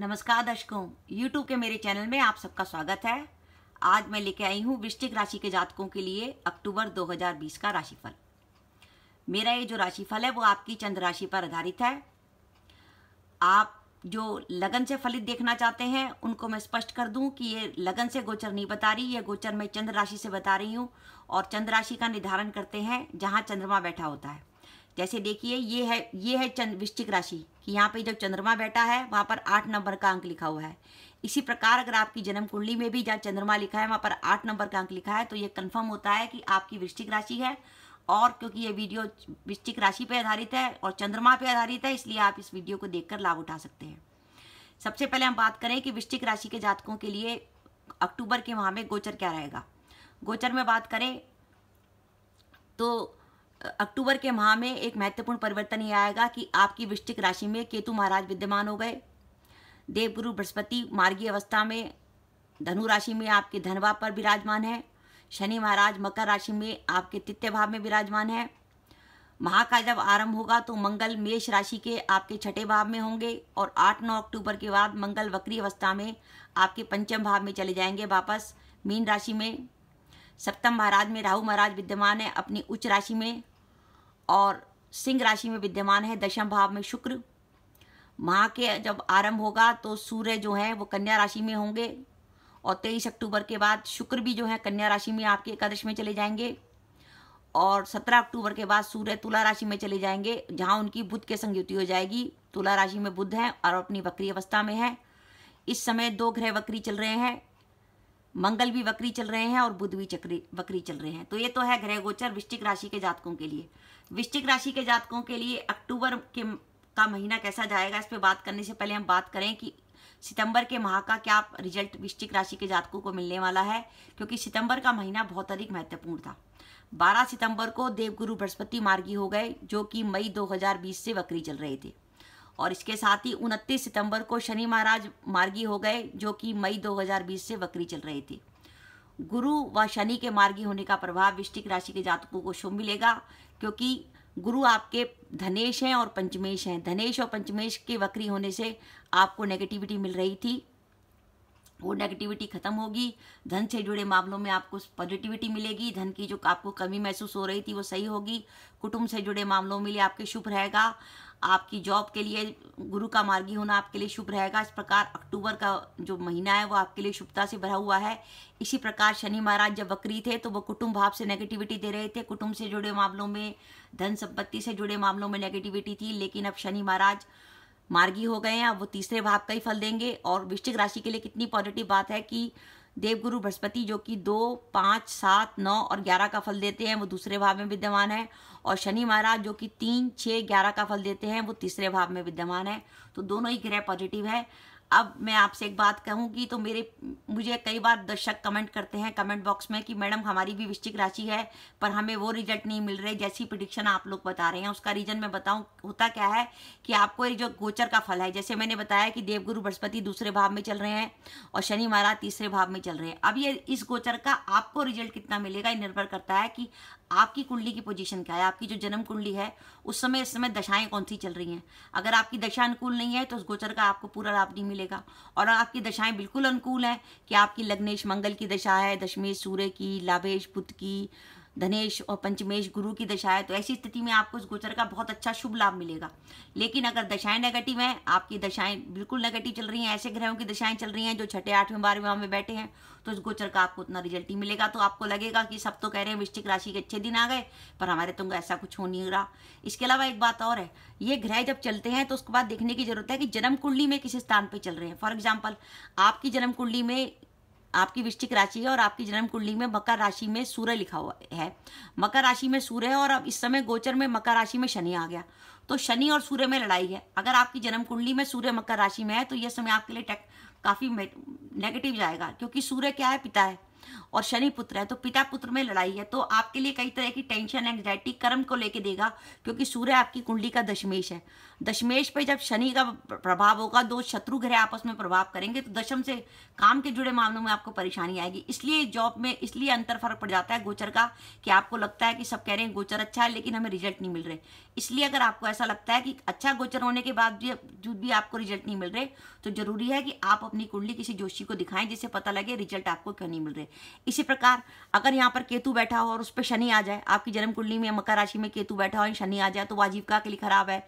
नमस्कार दर्शकों यूट्यूब के मेरे चैनल में आप सबका स्वागत है आज मैं लेके आई हूँ वृश्चिक राशि के जातकों के लिए अक्टूबर 2020 का राशिफल मेरा ये जो राशिफल है वो आपकी चंद्र राशि पर आधारित है आप जो लगन से फलित देखना चाहते हैं उनको मैं स्पष्ट कर दूं कि ये लगन से गोचर नहीं बता रही ये गोचर मैं चंद्र राशि से बता रही हूँ और चंद्र राशि का निर्धारण करते हैं जहाँ चंद्रमा बैठा होता है जैसे देखिए ये है ये है चंद वृश्चिक राशि कि यहाँ पे जो चंद्रमा बैठा है वहाँ पर आठ नंबर का अंक लिखा हुआ है इसी प्रकार अगर आपकी जन्म कुंडली में भी जहाँ चंद्रमा लिखा है वहाँ पर आठ नंबर का अंक लिखा है तो ये कन्फर्म होता है कि आपकी वृश्चिक राशि है और क्योंकि ये वीडियो वृश्चिक राशि पर आधारित है और चंद्रमा पर आधारित है इसलिए आप इस वीडियो को देख लाभ उठा सकते हैं सबसे पहले हम बात करें कि वृश्चिक राशि के जातकों के लिए अक्टूबर के माह में गोचर क्या रहेगा गोचर में बात करें तो अक्टूबर के माह में एक महत्वपूर्ण परिवर्तन यह आएगा कि आपकी वृश्चिक राशि में केतु महाराज विद्यमान हो गए देवगुरु बृहस्पति मार्गी अवस्था में धनु राशि में आपके धनवा पर विराजमान है शनि महाराज मकर राशि में आपके तृतीय भाव में विराजमान है माह का जब आरंभ होगा तो मंगल मेष राशि के आपके छठे भाव में होंगे और आठ नौ अक्टूबर के बाद मंगल वक्री अवस्था में आपके पंचम भाव में चले जाएंगे वापस मीन राशि में सप्तम महाराज में राहु महाराज विद्यमान है अपनी उच्च राशि में और सिंह राशि में विद्यमान है दशम भाव में शुक्र माह के जब आरंभ होगा तो सूर्य जो है वो कन्या राशि में होंगे और तेईस अक्टूबर के बाद शुक्र भी जो है कन्या राशि में आपके एकादश में चले जाएंगे और सत्रह अक्टूबर के बाद सूर्य तुला राशि में चले जाएंगे जहाँ उनकी बुद्ध के संयुति हो जाएगी तुला राशि में बुद्ध है और अपनी वक्री अवस्था में है इस समय दो ग्रह वक्री चल रहे हैं मंगल भी वक्री चल रहे हैं और बुध भी चक्री वक्री चल रहे हैं तो ये तो है ग्रह गोचर वृश्चिक राशि के जातकों के लिए वृश्चिक राशि के जातकों के लिए अक्टूबर के का महीना कैसा जाएगा इस पर बात करने से पहले हम बात करें कि सितंबर के माह का क्या रिजल्ट वृश्चिक राशि के जातकों को मिलने वाला है क्योंकि सितंबर का महीना बहुत अधिक महत्वपूर्ण था 12 सितंबर को देवगुरु बृहस्पति मार्गी हो गए जो कि मई 2020 से वक्री चल रहे थे और इसके साथ ही उनतीस सितंबर को शनि महाराज मार्गी हो गए जो कि मई 2020 से वक्री चल रहे थे गुरु व शनि के मार्गी होने का प्रभाव विष्टिक राशि के जातकों को शुभ मिलेगा क्योंकि गुरु आपके धनेश हैं और पंचमेश हैं धनेश और पंचमेश के वक्री होने से आपको नेगेटिविटी मिल रही थी वो नेगेटिविटी खत्म होगी धन से जुड़े मामलों में आपको पॉजिटिविटी मिलेगी धन की जो आपको कमी महसूस हो रही थी वो सही होगी कुटुंब से जुड़े मामलों में लिए आपके शुभ रहेगा आपकी जॉब के लिए गुरु का मार्गी होना आपके लिए शुभ रहेगा इस प्रकार अक्टूबर का जो महीना है वो आपके लिए शुभता से भरा हुआ है इसी प्रकार शनि महाराज जब वक्री थे तो वो कुटुंब भाव से नेगेटिविटी दे रहे थे कुटुंब से जुड़े मामलों में धन संपत्ति से जुड़े मामलों में नेगेटिविटी थी लेकिन अब शनि महाराज मार्गी हो गए हैं अब वो तीसरे भाव का ही फल देंगे और वृश्चिक राशि के लिए कितनी पॉजिटिव बात है कि देवगुरु बृहस्पति जो कि दो पाँच सात नौ और ग्यारह का फल देते हैं वो दूसरे भाव में विद्यमान है और शनि महाराज जो कि तीन छः ग्यारह का फल देते हैं वो तीसरे भाव में विद्यमान है तो दोनों ही ग्रह पॉजिटिव है अब मैं आपसे एक बात कहूँगी तो मेरे मुझे कई बार दर्शक कमेंट करते हैं कमेंट बॉक्स में कि मैडम हमारी भी वृश्चिक राशि है पर हमें वो रिजल्ट नहीं मिल रहे जैसी प्रिडिक्शन आप लोग बता रहे हैं उसका रीजन मैं बताऊँ होता क्या है कि आपको जो गोचर का फल है जैसे मैंने बताया कि देवगुरु बृहस्पति दूसरे भाव में चल रहे हैं और शनि महाराज तीसरे भाव में चल रहे हैं अब ये इस गोचर का आपको रिजल्ट कितना मिलेगा ये निर्भर करता है कि आपकी कुंडली की पोजीशन क्या है आपकी जो जन्म कुंडली है उस समय इस समय दशाएं कौन सी चल रही हैं अगर आपकी दशा अनुकूल नहीं है तो उस गोचर का आपको पूरा लाभ नहीं मिलेगा मिलेगा और आपकी दशाएं बिल्कुल अनुकूल हैं कि आपकी लग्नेश मंगल की दशा है दशमेश सूर्य की लाभेश बुद्ध की धनेश और पंचमेश गुरु की दशा है तो ऐसी स्थिति में आपको इस गोचर का बहुत अच्छा शुभ लाभ मिलेगा लेकिन अगर दशाएं नेगेटिव हैं आपकी दशाएं बिल्कुल नेगेटिव चल रही हैं ऐसे ग्रहों की दशाएं चल रही हैं जो छठे आठवें बारहवें भाव में बैठे हैं तो इस गोचर का आपको उतना रिजल्ट ही मिलेगा तो आपको लगेगा कि सब तो कह रहे हैं वृश्चिक राशि के अच्छे दिन आ गए पर हमारे तुम तो ऐसा कुछ हो नहीं रहा इसके अलावा एक बात और है ये ग्रह जब चलते हैं तो उसके बाद देखने की जरूरत है कि जन्म कुंडली में किस स्थान पर चल रहे हैं फॉर एग्जाम्पल आपकी जन्म कुंडली में आपकी वृश्चिक राशि है और आपकी जन्म कुंडली में मकर राशि में सूर्य लिखा हुआ है मकर राशि में सूर्य है और अब इस समय गोचर में मकर राशि में शनि आ गया तो शनि और सूर्य में लड़ाई है अगर आपकी जन्म कुंडली में सूर्य मकर राशि में है तो यह समय आपके लिए काफी नेगेटिव जाएगा क्योंकि सूर्य क्या है पिता है और शनि पुत्र है तो पिता पुत्र में लड़ाई है तो आपके लिए कई तरह की टेंशन एंग्जाइटी कर्म को लेके देगा क्योंकि सूर्य आपकी कुंडली का दशमेश है दशमेश पे जब शनि का प्रभाव होगा दो शत्रु ग्रह आपस में प्रभाव करेंगे तो दशम से काम के जुड़े मामलों में आपको परेशानी आएगी इसलिए जॉब में इसलिए अंतर फर्क पड़ जाता है गोचर का कि आपको लगता है कि सब कह रहे हैं गोचर अच्छा है लेकिन हमें रिजल्ट नहीं मिल रहे इसलिए अगर आपको ऐसा लगता है कि अच्छा गोचर होने के बाद भी भी आपको रिजल्ट नहीं मिल रहे तो जरूरी है कि आप अपनी कुंडली किसी जोशी को दिखाएं जिससे पता लगे रिजल्ट आपको क्यों नहीं मिल रहे इसी प्रकार अगर यहाँ पर केतु बैठा हो और उस पर शनि आ जाए आपकी जन्म कुंडली में मकर राशि में केतु बैठा हो शनि आ जाए तो वो आजीविका के लिए खराब है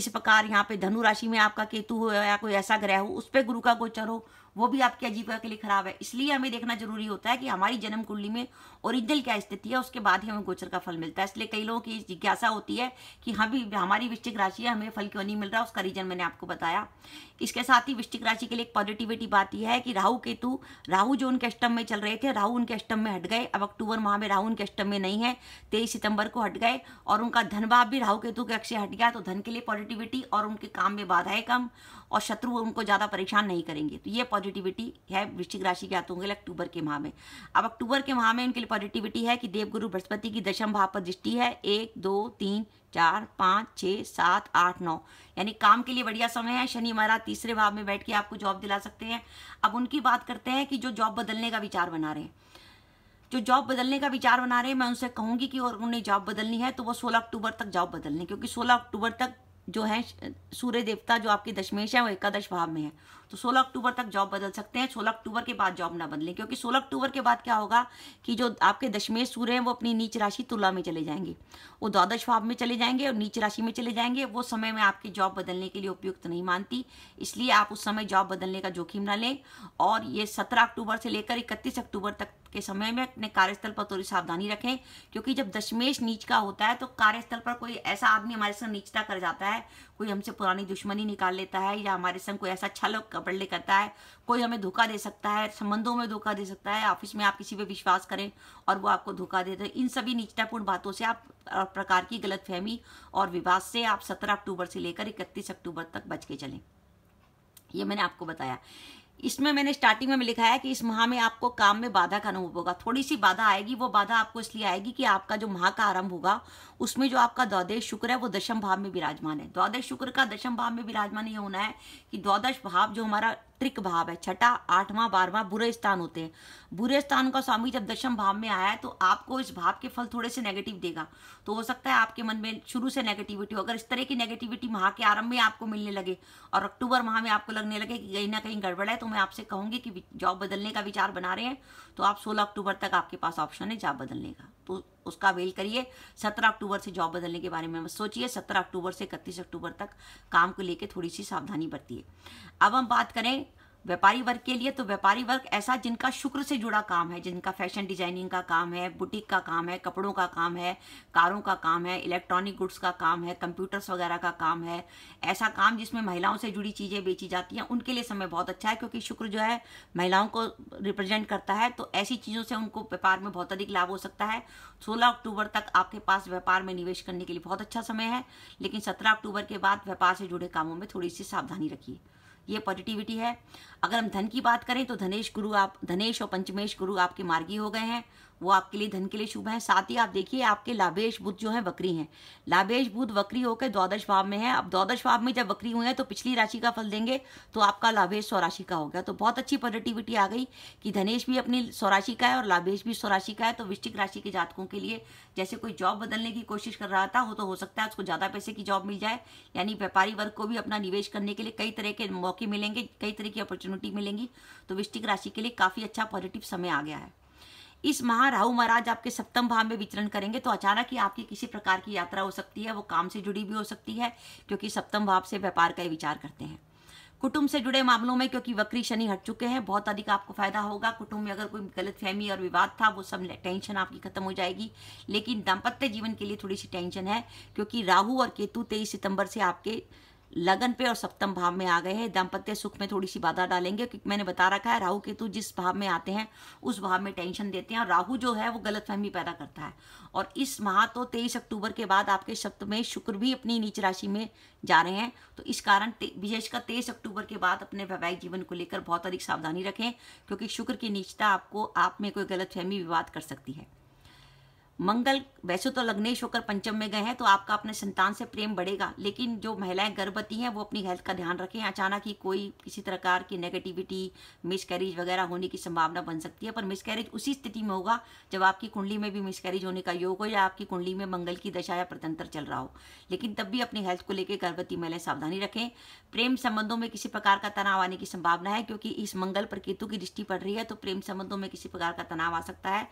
इस प्रकार यहाँ पे धनु राशि में आपका केतु हो या कोई ऐसा ग्रह हो उस पर गुरु का गोचर हो वो भी आपकी आजीविका के लिए खराब है इसलिए हमें देखना जरूरी होता है कि हमारी जन्म कुंडली में ओरिजिनल क्या स्थिति है उसके बाद ही हमें गोचर का फल मिलता है इसलिए कई लोगों की जिज्ञासा होती है कि हम हाँ भी हमारी वृश्चिक राशि है हमें फल क्यों नहीं मिल रहा उसका रीजन मैंने आपको बताया इसके साथ ही वृश्चिक राशि के लिए एक पॉजिटिविटी बात यह है कि राहु केतु राहु जो उनके अष्टम में चल रहे थे राहु उनके अष्टम में हट गए अब अक्टूबर माह में राहु उनके अष्टम में नहीं है तेईस सितंबर को हट गए और उनका धनभाव भी राहु केतु के अक्षय हट गया तो धन के लिए पॉजिटिविटी और उनके काम में बाधाएं कम और शत्रु उनको ज़्यादा परेशान नहीं करेंगे तो ये पॉजिटिव पॉजिटिविटी है वृश्चिक राशि के आतों के लिए अक्टूबर के माह में अब अक्टूबर के माह में इनके लिए पॉजिटिविटी है कि देवगुरु बृहस्पति की दशम भाव पर दृष्टि है एक दो तीन चार पाँच छः सात आठ नौ यानी काम के लिए बढ़िया समय है शनि महाराज तीसरे भाव में बैठ के आपको जॉब दिला सकते हैं अब उनकी बात करते हैं कि जो जॉब बदलने का विचार बना रहे हैं जो जॉब बदलने का विचार बना रहे हैं मैं उनसे कहूंगी कि और उन्हें जॉब बदलनी है तो वो 16 अक्टूबर तक जॉब बदल लें क्योंकि 16 अक्टूबर तक जो है सूर्य देवता जो आपके दशमेश है वो एकादश भाव में है तो 16 अक्टूबर तक जॉब बदल सकते हैं 16 अक्टूबर के बाद जॉब ना बदलें क्योंकि 16 अक्टूबर के बाद क्या होगा कि जो आपके दशमेश सूर्य हैं वो अपनी नीच राशि तुला में चले जाएंगे वो द्वादश भाव में चले जाएंगे और नीच राशि में चले जाएंगे वो समय में आपकी जॉब बदलने के लिए उपयुक्त नहीं मानती इसलिए आप उस समय जॉब बदलने का जोखिम ना लें और ये सत्रह अक्टूबर से लेकर इकतीस अक्टूबर तक के समय में अपने कार्यस्थल पर थोड़ी सावधानी रखें क्योंकि जब दशमेश नीच का होता है तो कार्यस्थल पर कोई ऐसा आदमी हमारे साथ नीचता कर जाता है कोई हमसे पुरानी दुश्मनी निकाल लेता है या हमारे संग कोई ऐसा कपड़ अच्छा कपड़े करता है कोई हमें धोखा दे सकता है संबंधों में धोखा दे सकता है ऑफिस में आप किसी पर विश्वास करें और वो आपको धोखा दे दे इन सभी निचतापूर्ण बातों से आप प्रकार की गलत फहमी और विवाद से आप सत्रह अक्टूबर से लेकर इकतीस अक्टूबर तक बच के चलें ये मैंने आपको बताया इसमें मैंने स्टार्टिंग में लिखा है कि इस माह में आपको काम में बाधा का अनुभव होगा थोड़ी सी बाधा आएगी वो बाधा आपको इसलिए आएगी कि आपका जो माह का आरंभ होगा उसमें जो आपका द्वादश शुक्र है वो दशम भाव में विराजमान है द्वादश शुक्र का दशम भाव में विराजमान ये होना है कि द्वादश भाव जो हमारा त्रिक भाव है छठा आठवां बारहवां बुरे स्थान होते हैं बुरे स्थान का स्वामी जब दशम भाव में आया है तो आपको इस भाव के फल थोड़े से नेगेटिव देगा तो हो सकता है आपके मन में शुरू से नेगेटिविटी हो अगर इस तरह की नेगेटिविटी माह के आरंभ में आपको मिलने लगे और अक्टूबर माह में आपको लगने लगे कि कहीं ना कहीं गड़बड़ है तो मैं आपसे कहूंगी कि जॉब बदलने का विचार बना रहे हैं तो आप सोलह अक्टूबर तक आपके पास ऑप्शन है जॉब बदलने का तो उसका वेल करिए सत्रह अक्टूबर से जॉब बदलने के बारे में सोचिए सत्रह अक्टूबर से इकतीस अक्टूबर तक काम को लेकर थोड़ी सी सावधानी बरतिए अब हम बात करें व्यापारी वर्ग के लिए तो व्यापारी वर्ग ऐसा जिनका शुक्र से जुड़ा काम है जिनका फैशन डिजाइनिंग का काम है बुटीक का काम है कपड़ों का काम है कारों का काम है इलेक्ट्रॉनिक गुड्स का काम है कंप्यूटर्स वगैरह का काम है ऐसा काम जिसमें महिलाओं से जुड़ी चीज़ें बेची जाती हैं उनके लिए समय बहुत अच्छा है क्योंकि शुक्र जो है महिलाओं को रिप्रेजेंट करता है तो ऐसी चीज़ों से उनको व्यापार में बहुत अधिक लाभ हो सकता है सोलह अक्टूबर तक आपके पास व्यापार में निवेश करने के लिए बहुत अच्छा समय है लेकिन सत्रह अक्टूबर के बाद व्यापार से जुड़े कामों में थोड़ी सी सावधानी रखिए ये पॉजिटिविटी है अगर हम धन की बात करें तो धनेश गुरु आप धनेश और पंचमेश गुरु आपके मार्गी हो गए हैं वो आपके लिए धन के लिए शुभ है साथ ही आप देखिए आपके लाभेश बुद्ध जो है वक्री हैं लाभेश बुद्ध वक्री होकर द्वादश भाव में है अब द्वादश भाव में जब वक्री हुए हैं तो पिछली राशि का फल देंगे तो आपका लाभेश स्वराशि का हो गया तो बहुत अच्छी पॉजिटिविटी आ गई कि धनेश भी अपनी स्वराशि का है और लाभेश भी स्वराशि का है तो वृश्चिक राशि के जातकों के लिए जैसे कोई जॉब बदलने की कोशिश कर रहा था वो तो हो सकता है उसको ज़्यादा पैसे की जॉब मिल जाए यानी व्यापारी वर्ग को भी अपना निवेश करने के लिए कई तरह के मौके मिलेंगे कई तरह की अपॉर्चुनिटी मिलेंगी तो वृश्चिक राशि के लिए काफ़ी अच्छा पॉजिटिव समय आ गया है इस महा राहु महाराज आपके सप्तम भाव में विचरण करेंगे तो अचानक ही आपकी किसी प्रकार की यात्रा हो सकती है वो काम से जुड़ी भी हो सकती है क्योंकि सप्तम भाव से व्यापार का विचार करते हैं कुटुंब से जुड़े मामलों में क्योंकि वक्री शनि हट चुके हैं बहुत अधिक आपको फायदा होगा कुटुंब में अगर कोई गलत फहमी और विवाद था वो सब टेंशन आपकी खत्म हो जाएगी लेकिन दाम्पत्य जीवन के लिए थोड़ी सी टेंशन है क्योंकि राहु और केतु तेईस सितंबर से आपके लगन पे और सप्तम भाव में आ गए हैं दाम्पत्य सुख में थोड़ी सी बाधा डालेंगे क्योंकि मैंने बता रखा है राहु केतु जिस भाव में आते हैं उस भाव में टेंशन देते हैं और राहु जो है वो गलत फहमी पैदा करता है और इस माह तो तेईस अक्टूबर के बाद आपके शब्द में शुक्र भी अपनी नीच राशि में जा रहे हैं तो इस कारण विशेषकर तेईस अक्टूबर के बाद अपने वैवाहिक जीवन को लेकर बहुत अधिक सावधानी रखें क्योंकि शुक्र की नीचता आपको आप में कोई फहमी विवाद कर सकती है मंगल वैसे तो लग्नेश होकर पंचम में गए हैं तो आपका अपने संतान से प्रेम बढ़ेगा लेकिन जो महिलाएं गर्भवती हैं वो अपनी हेल्थ का ध्यान रखें अचानक ही कोई किसी प्रकार की नेगेटिविटी मिसकैरेज वगैरह होने की संभावना बन सकती है पर मिसकैरेज उसी स्थिति में होगा जब आपकी कुंडली में भी मिसकैरेज होने का योग हो या आपकी कुंडली में मंगल की दशा या प्रतंत्र चल रहा हो लेकिन तब भी अपनी हेल्थ को लेकर गर्भवती महिलाएं सावधानी रखें प्रेम संबंधों में किसी प्रकार का तनाव आने की संभावना है क्योंकि इस मंगल पर केतु की दृष्टि पड़ रही है तो प्रेम संबंधों में किसी प्रकार का तनाव आ सकता है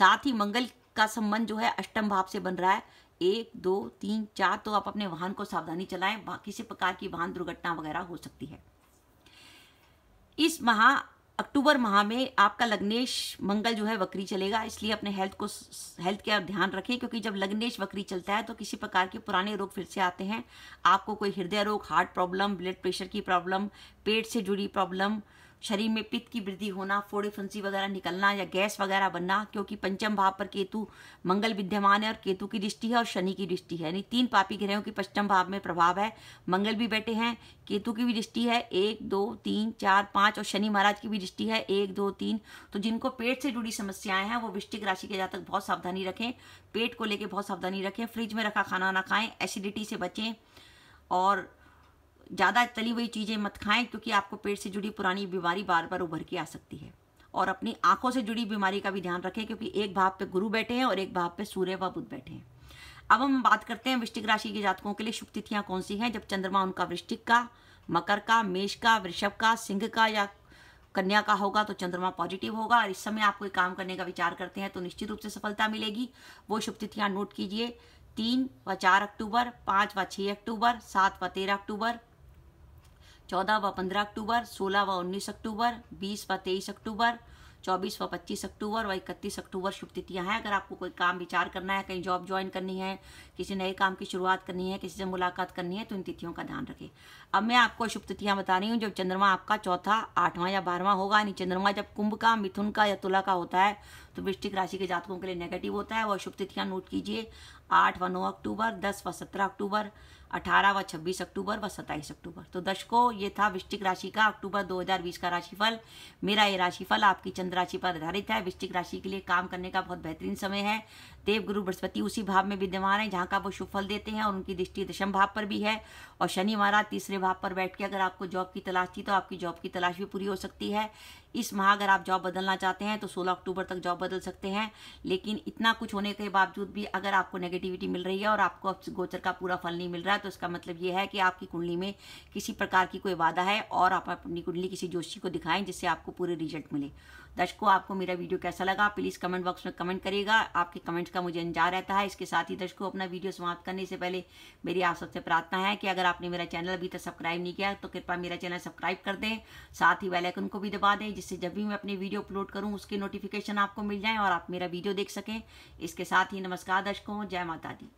साथ ही मंगल का संबंध जो है अष्टम भाव से बन रहा है एक दो तीन चार तो आप अपने वाहन को सावधानी चलाएं किसी प्रकार की वाहन दुर्घटना वगैरह हो सकती है इस माह अक्टूबर माह में आपका लग्नेश मंगल जो है वक्री चलेगा इसलिए अपने हेल्थ को हेल्थ केयर ध्यान रखें क्योंकि जब लग्नेश वक्री चलता है तो किसी प्रकार के पुराने रोग फिर से आते हैं आपको कोई हृदय रोग हार्ट प्रॉब्लम ब्लड प्रेशर की प्रॉब्लम पेट से जुड़ी प्रॉब्लम शरीर में पित्त की वृद्धि होना फोड़े फुंसी वगैरह निकलना या गैस वगैरह बनना क्योंकि पंचम भाव पर केतु मंगल विद्यमान है और केतु की दृष्टि है और शनि की दृष्टि है यानी तीन पापी ग्रहों की पश्चिम भाव में प्रभाव है मंगल भी बैठे हैं केतु की भी दृष्टि है एक दो तीन चार पाँच और शनि महाराज की भी दृष्टि है एक दो तीन तो जिनको पेट से जुड़ी समस्याएं हैं वो वृष्टिक राशि के जातक बहुत सावधानी रखें पेट को लेकर बहुत सावधानी रखें फ्रिज में रखा खाना ना खाएं एसिडिटी से बचें और ज़्यादा तली हुई चीज़ें मत खाएं क्योंकि आपको पेट से जुड़ी पुरानी बीमारी बार बार उभर के आ सकती है और अपनी आंखों से जुड़ी बीमारी का भी ध्यान रखें क्योंकि एक भाव पे गुरु बैठे हैं और एक भाव पे सूर्य व बुध बैठे हैं अब हम बात करते हैं वृष्टिक राशि के जातकों के लिए शुभ तिथियां कौन सी हैं जब चंद्रमा उनका वृष्टिक का मकर का मेष का वृषभ का सिंह का या कन्या का होगा तो चंद्रमा पॉजिटिव होगा और इस समय आप कोई काम करने का विचार करते हैं तो निश्चित रूप से सफलता मिलेगी वो शुभ तिथियां नोट कीजिए तीन व चार अक्टूबर पाँच व छः अक्टूबर सात व तेरह अक्टूबर चौदह व पंद्रह अक्टूबर सोलह व उन्नीस अक्टूबर बीस व तेईस अक्टूबर चौबीस व पच्चीस अक्टूबर व इकतीस अक्टूबर शुभ तिथियाँ हैं अगर आपको कोई काम विचार करना है कहीं जॉब ज्वाइन करनी है किसी नए काम की शुरुआत करनी है किसी से मुलाकात करनी है तो इन तिथियों का ध्यान रखें अब मैं आपको शुभ तिथियाँ बता रही हूँ जब चंद्रमा आपका चौथा आठवां या बारहवां होगा यानी चंद्रमा जब कुंभ का मिथुन का या तुला का होता है तो वृष्टिक राशि के जातकों के लिए नेगेटिव होता है वह शुभ तिथियाँ नोट कीजिए आठ व नौ अक्टूबर दस व सत्रह अक्टूबर 18 व 26 अक्टूबर व 27 अक्टूबर तो दर्शकों ये था वृश्चिक राशि का अक्टूबर 2020 का राशिफल मेरा ये राशिफल आपकी चंद्र राशि पर आधारित है वृश्चिक राशि के लिए काम करने का बहुत बेहतरीन समय है देव गुरु बृहस्पति उसी भाव में विद्यमान है जहाँ का वो शुभ फल देते हैं और उनकी दृष्टि दशम भाव पर भी है और शनि महाराज तीसरे भाव पर बैठ के अगर आपको जॉब की तलाश थी तो आपकी जॉब की तलाश भी पूरी हो सकती है इस माह अगर आप जॉब बदलना चाहते हैं तो 16 अक्टूबर तक जॉब बदल सकते हैं लेकिन इतना कुछ होने के बावजूद भी अगर आपको नेगेटिविटी मिल रही है और आपको गोचर का पूरा फल नहीं मिल रहा है तो इसका मतलब यह है कि आपकी कुंडली में किसी प्रकार की कोई वादा है और आप अपनी कुंडली किसी जोशी को दिखाएं जिससे आपको पूरे रिजल्ट मिले दर्शकों आपको मेरा वीडियो कैसा लगा प्लीज़ कमेंट बॉक्स में कमेंट करिएगा आपके कमेंट्स इसका मुझे अंजार रहता है इसके साथ ही दर्शकों अपना वीडियो समाप्त करने से पहले मेरी आप सबसे प्रार्थना है कि अगर आपने मेरा चैनल अभी तक सब्सक्राइब नहीं किया तो कृपया मेरा चैनल सब्सक्राइब कर दें साथ ही वेलाइकन को भी दबा दें जिससे जब भी मैं अपनी वीडियो अपलोड करूँ उसकी नोटिफिकेशन आपको मिल जाए और आप मेरा वीडियो देख सकें इसके साथ ही नमस्कार दर्शकों जय माता दी